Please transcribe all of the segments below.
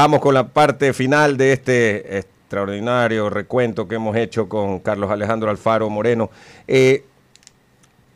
Vamos con la parte final de este extraordinario recuento que hemos hecho con Carlos Alejandro Alfaro Moreno. Eh,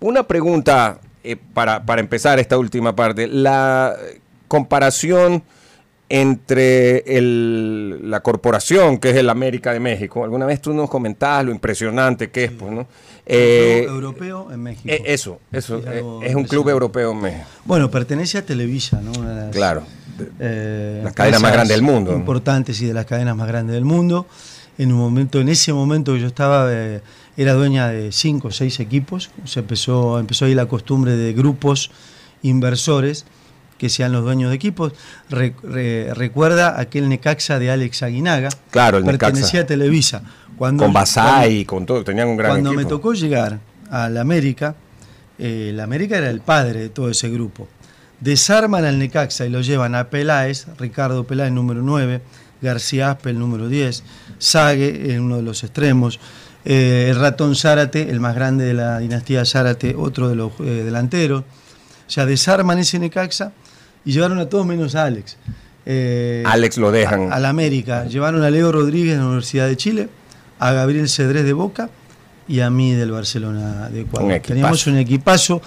una pregunta eh, para, empezar esta última parte. La comparación entre la corporación que es el América de México. Alguna vez tú nos comentabas lo impresionante que es, pues, ¿no? Eh, europeo en México. Eh, eso, eso. Es, un club europeo en México. Bueno, pertenece a Televisa, ¿no? claro. Eh, las cadenas más grandes del mundo. Importantes y de las cadenas más grandes del mundo. En un momento, en ese momento que yo estaba, eh, era dueña de cinco o seis equipos. Se empezó, empezó ahí la costumbre de grupos inversores que sean los dueños de equipos. recuerda aquel Necaxa de Alex Aguinaga. Claro, el Pertenecía a Televisa. Cuando, con Basay, con todo, tenían un gran Cuando me tocó llegar a la América, eh, la América era el padre de todo ese grupo desarman al Necaxa y lo llevan a Peláez, Ricardo Peláez número 9, García el número 10, Sague en eh, uno de los extremos, eh, el ratón Zárate, el más grande de la dinastía Zárate, otro de los eh, delanteros. O sea, desarman ese Necaxa y llevaron a todos menos a Alex. Alex lo dejan. Al América. Llevaron a Leo Rodríguez de la Universidad de Chile, a Gabriel Cedrés de Boca y a mí del Barcelona de Ecuador. Teníamos un equipazo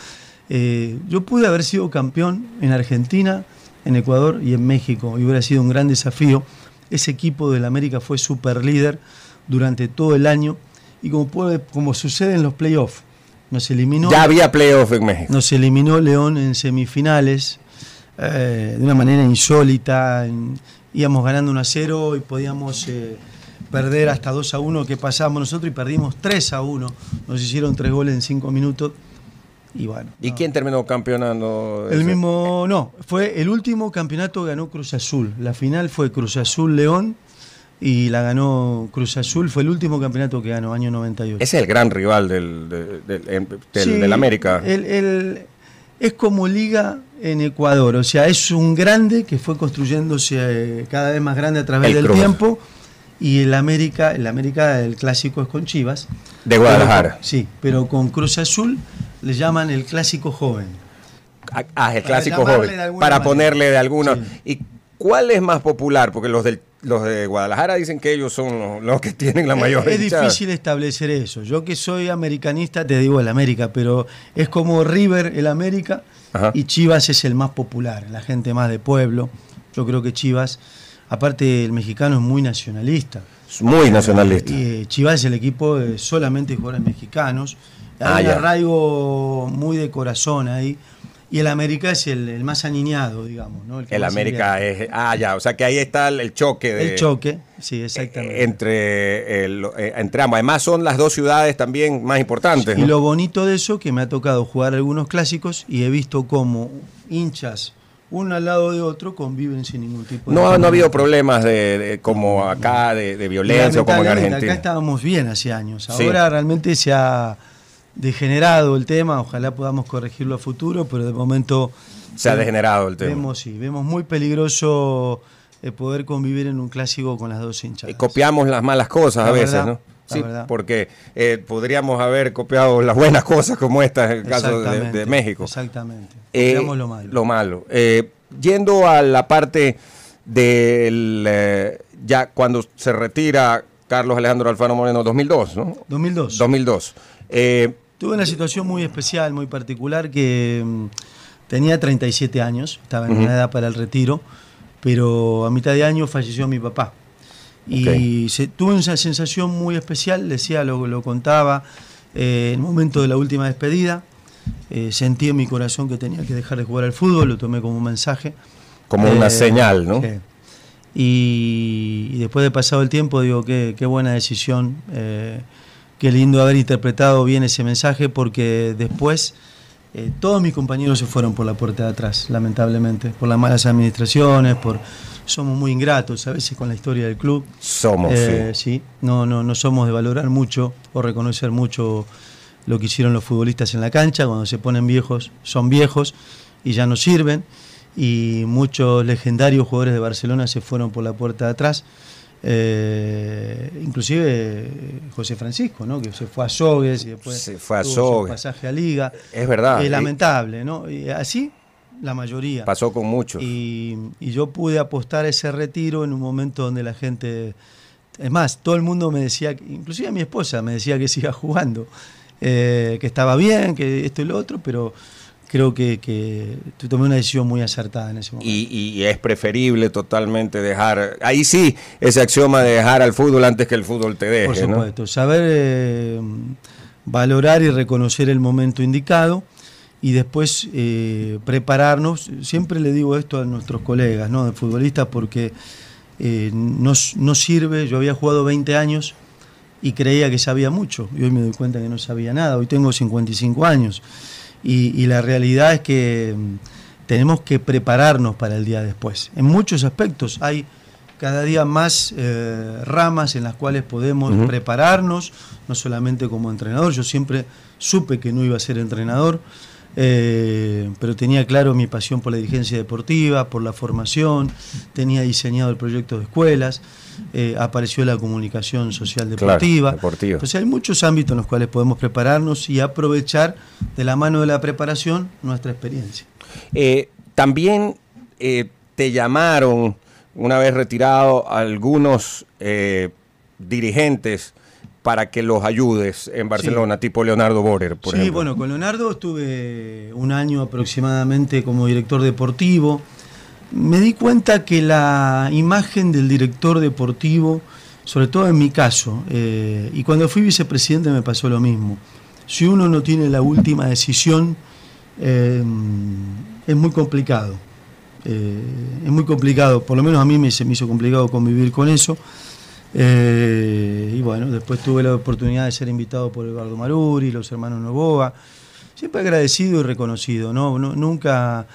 eh, yo pude haber sido campeón en Argentina, en Ecuador y en México, y hubiera sido un gran desafío. Ese equipo del América fue super líder durante todo el año, y como, como sucede en los playoffs, nos eliminó. Ya había en México. Nos eliminó León en semifinales, eh, de una manera insólita. íbamos ganando 1 a 0 y podíamos. Eh, perder hasta 2 a 1 que pasamos nosotros y perdimos 3 a 1. Nos hicieron 3 goles en 5 minutos y quién terminó campeonando? El mismo, no, fue el último campeonato ganó Cruz Azul. La final fue Cruz Azul León y la ganó Cruz Azul. Fue el último campeonato que ganó, año 98. Ese es el gran rival del, América. El, es como liga en Ecuador, o sea, es un grande que fue construyéndose eh, cada vez más grande a través del tiempo. Y el América, el América, el clásico es con Chivas. De Guadalajara. sí, pero con Cruz Azul le llaman el clásico joven. Ah, ah el clásico joven. Para ponerle de algunos ¿Y cuál es más popular? Porque los del los de Guadalajara dicen que ellos son los, que tienen la eh, mayor. Es, difícil establecer eso. Yo que soy americanista te digo el América, pero es como River el América y Chivas es el más popular, la gente más de pueblo. Yo creo que Chivas Aparte, el mexicano es muy nacionalista. muy nacionalista. Eh, Chivas es el equipo de solamente jugadores mexicanos. Hay ah, un arraigo muy de corazón ahí. Y el América es el, más aniñado, digamos. El, América es. Ah, ya, o sea que ahí está el, choque. De, el choque, sí, exactamente. Eh, entre, eh, entre Además, son las dos ciudades también más importantes. Y lo bonito de eso, que me ha tocado jugar algunos clásicos y he visto cómo hinchas uno al lado de otro conviven sin ningún tipo de... No, problema. no ha habido problemas de, como acá, de, violencia como en Argentina. Acá estábamos bien hace años. Ahora realmente se ha degenerado el tema, ojalá podamos corregirlo a futuro, pero de momento... Se ha degenerado el tema. Vemos, sí, vemos muy peligroso eh, poder convivir en un clásico con las dos hinchas. Y copiamos las malas cosas a veces, ¿no? porque eh, podríamos haber copiado las buenas cosas como esta en el caso de, México. Exactamente. Eh, lo malo. Lo malo. Eh, yendo a la parte del. Eh, ya cuando se retira Carlos Alejandro Alfano Moreno, 2002, ¿no? 2002. 2002. Tuve una situación muy especial, muy particular, que mm, tenía 37 años, estaba en una edad para el retiro, pero a mitad de año falleció mi papá. Y se, tuve una sensación muy especial, decía, lo, contaba, eh, en el momento de la última despedida, eh, sentí en mi corazón que tenía que dejar de jugar al fútbol, lo tomé como un mensaje. Como una eh, señal, ¿no? Y, después de pasado el tiempo, digo, qué buena decisión, qué lindo haber interpretado bien ese mensaje, porque después eh, todos mis compañeros se fueron por la puerta de atrás, lamentablemente, por las malas administraciones, por somos muy ingratos a veces con la historia del club. Somos. Eh, sí. sí. No, no, no somos de valorar mucho o reconocer mucho lo que hicieron los futbolistas en la cancha, cuando se ponen viejos, son viejos y ya no sirven. Y muchos legendarios jugadores de Barcelona se fueron por la puerta de atrás. Eh, inclusive José Francisco, ¿no? que se fue a Sogues y después se fue a Sogues pasaje a Liga. Es verdad. y lamentable, ¿no? así la mayoría. Pasó con muchos. Y, yo pude apostar ese retiro en un momento donde la gente... Es más, todo el mundo me decía, inclusive mi esposa me decía que siga jugando, eh, que estaba bien, que esto y lo otro, pero creo que, que tomé una decisión muy acertada en ese momento. Y, es preferible totalmente dejar, ahí sí, ese axioma de dejar al fútbol antes que el fútbol te deje. Por supuesto, saber eh, valorar y reconocer el momento indicado y después eh, prepararnos. Siempre le digo esto a nuestros colegas, ¿no? De futbolistas, porque no, eh, no, sirve. Yo había jugado 20 años y creía que sabía mucho. Y hoy me doy cuenta que no sabía nada. Hoy tengo 55 años y, la realidad es que mm, tenemos que prepararnos para el día después. En muchos aspectos hay cada día más eh, ramas en las cuales podemos prepararnos, no solamente como entrenador, yo siempre supe que no iba a ser entrenador, eh, pero tenía claro mi pasión por la dirigencia deportiva, por la formación, tenía diseñado el proyecto de escuelas, eh, apareció la comunicación social deportiva. Entonces hay muchos ámbitos en los cuales podemos prepararnos y aprovechar de la mano de la preparación nuestra experiencia. Eh, también te llamaron, una vez retirado, algunos dirigentes para que los ayudes en Barcelona, tipo Leonardo Borer, por ejemplo. sí, bueno, con Leonardo estuve un año aproximadamente como director deportivo. Me di cuenta que la imagen del director deportivo, sobre todo en mi caso, eh, y cuando fui vicepresidente me pasó lo mismo. Si uno no tiene la última decisión, eh, es muy complicado. Eh, es muy complicado, por lo menos a mí se me hizo complicado convivir con eso. Eh, y bueno, después tuve la oportunidad de ser invitado por Eduardo Maruri, los hermanos Novoa. Siempre agradecido y reconocido, ¿no? nunca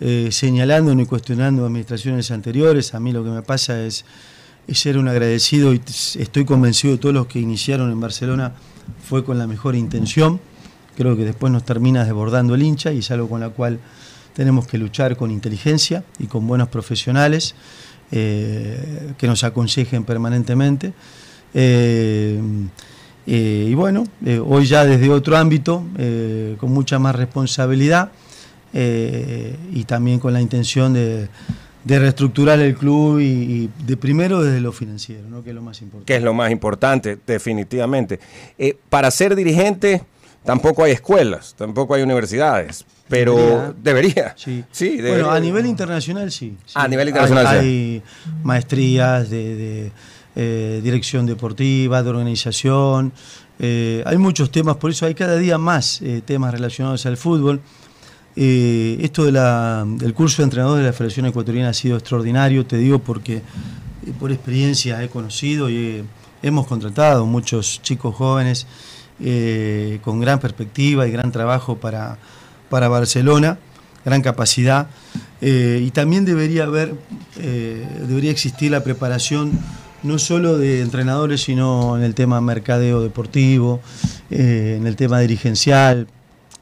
eh, señalando ni cuestionando administraciones anteriores. A mí lo que me pasa es, ser un agradecido y estoy convencido de todos los que iniciaron en Barcelona fue con la mejor intención. Creo que después nos termina desbordando el hincha y es algo con la cual tenemos que luchar con inteligencia y con buenos profesionales. Eh, que nos aconsejen permanentemente. Eh, eh, y bueno, hoy ya desde otro ámbito, con mucha más responsabilidad y también con la intención de, reestructurar el club y, de primero desde lo financiero, que es lo más importante. Que es lo más importante, definitivamente. para ser dirigente Tampoco hay escuelas, tampoco hay universidades, pero debería. Sí, sí Bueno, a nivel internacional sí. A nivel internacional hay, maestrías de, eh, dirección deportiva, de organización. Eh, hay muchos temas, por eso hay cada día más eh, temas relacionados al fútbol. esto del curso de entrenador de la Federación Ecuatoriana ha sido extraordinario, te digo, porque por experiencia he conocido y hemos contratado muchos chicos jóvenes eh, con gran perspectiva y gran trabajo para, Barcelona, gran capacidad. Eh, y también debería haber, eh, debería existir la preparación no solo de entrenadores, sino en el tema mercadeo deportivo, en el tema dirigencial.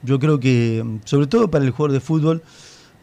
Yo creo que, sobre todo para el jugador de fútbol,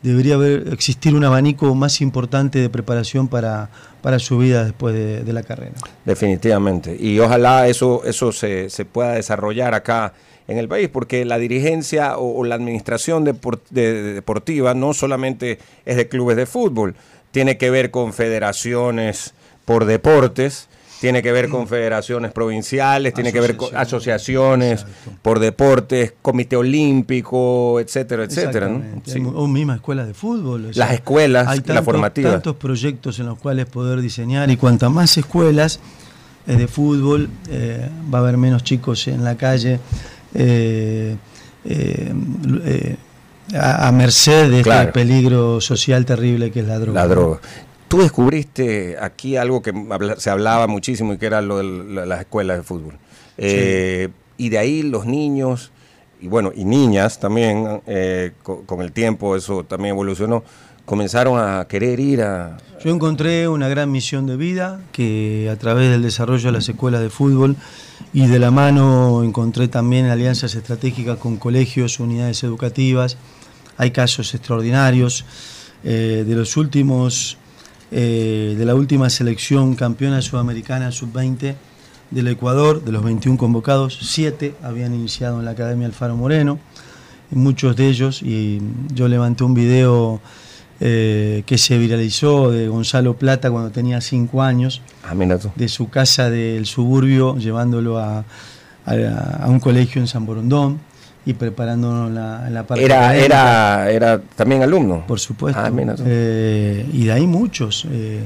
debería haber, existir un abanico más importante de preparación para, para su vida después de, la carrera. Definitivamente. Y ojalá eso, eso se, se, pueda desarrollar acá en el país, porque la dirigencia o, la administración deportiva no solamente es de clubes de fútbol, tiene que ver con federaciones por deportes, tiene que ver con federaciones provinciales, tiene que ver con asociaciones por deportes, comité olímpico, etcétera, etcétera. ¿no? Sí. O misma escuela de fútbol. Las escuelas, la formativa. tantos proyectos en los cuales poder diseñar y cuantas más escuelas eh, de fútbol, eh, va a haber menos chicos en la calle. Eh, a, merced de este peligro social terrible que es la droga. La droga. Tú descubriste aquí algo que se hablaba muchísimo y que era lo de las escuelas de fútbol. Eh, y de ahí los niños, y bueno, y niñas también, eh, con, el tiempo eso también evolucionó, comenzaron a querer ir a... Yo encontré una gran misión de vida que a través del desarrollo de las escuelas de fútbol y de la mano encontré también alianzas estratégicas con colegios, unidades educativas, hay casos extraordinarios. Eh, de los últimos eh, de la última selección campeona sudamericana sub-20 del Ecuador, de los 21 convocados, 7 habían iniciado en la Academia Alfaro Moreno, muchos de ellos, y yo levanté un video eh, que se viralizó de Gonzalo Plata cuando tenía 5 años, ah, de su casa del suburbio, llevándolo a un colegio en San Borondón y preparándonos la, la parte. Era, era, también alumno. Por supuesto. Ah, eh, y de ahí muchos. Eh,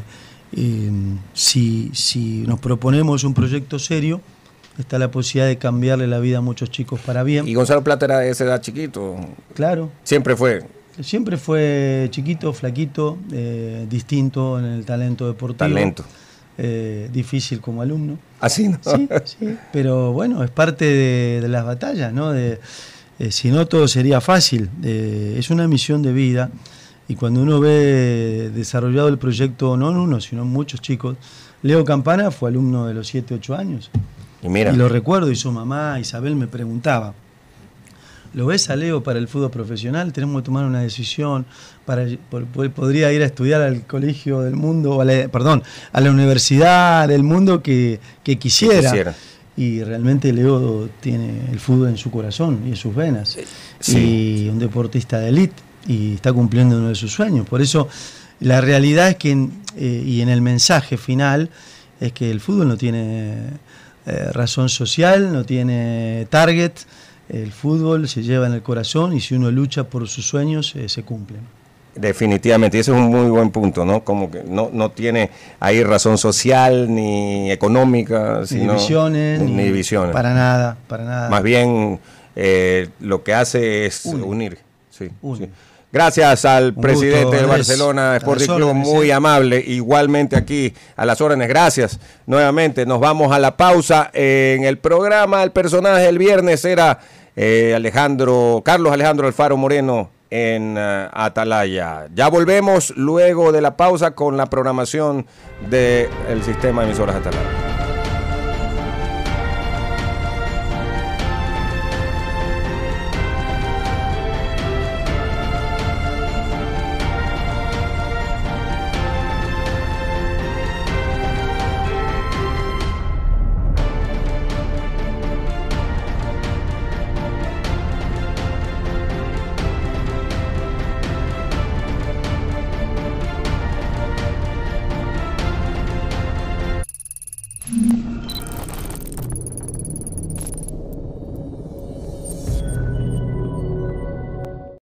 mm, si, nos proponemos un proyecto serio, está la posibilidad de cambiarle la vida a muchos chicos para bien. Y Gonzalo Plata era de esa edad chiquito. Claro. Siempre fue. Siempre fue chiquito, flaquito, eh, distinto en el talento deportivo. Talento. difícil como alumno. Así, ¿Ah, ¿no? Sí, sí, pero bueno, es parte de, las batallas, ¿no? De, eh, si no, todo sería fácil. Eh, es una misión de vida y cuando uno ve desarrollado el proyecto, no en uno, sino en muchos chicos, Leo Campana fue alumno de los 7, 8 años. Y, mira. y lo recuerdo, y su mamá Isabel me preguntaba, ¿Lo ves a Leo para el fútbol profesional? Tenemos que tomar una decisión. Para, podría ir a estudiar al colegio del mundo, perdón, a la universidad del mundo Que quisiera y realmente Leo tiene el fútbol en su corazón y en sus venas. Y un deportista de élite y está cumpliendo uno de sus sueños. Por eso la realidad es que, eh, y en el mensaje final, es que el fútbol no tiene eh, razón social, no tiene target. El fútbol se lleva en el corazón y si uno lucha por sus sueños, eh, se cumplen. Definitivamente, y ese es un muy buen punto, ¿no? Como que no, tiene ahí razón social ni económica, ni visiones ni, Para nada, para nada. Más bien eh, lo que hace es unir. Gracias al presidente de Barcelona Sporting Club, muy amable. Igualmente aquí a las órdenes, gracias. Nuevamente nos vamos a la pausa. En el programa, el personaje del viernes era eh, Alejandro, Carlos Alejandro Alfaro Moreno en eh, Atalaya. Ya volvemos luego de la pausa con la programación del sistema de emisoras Atalaya.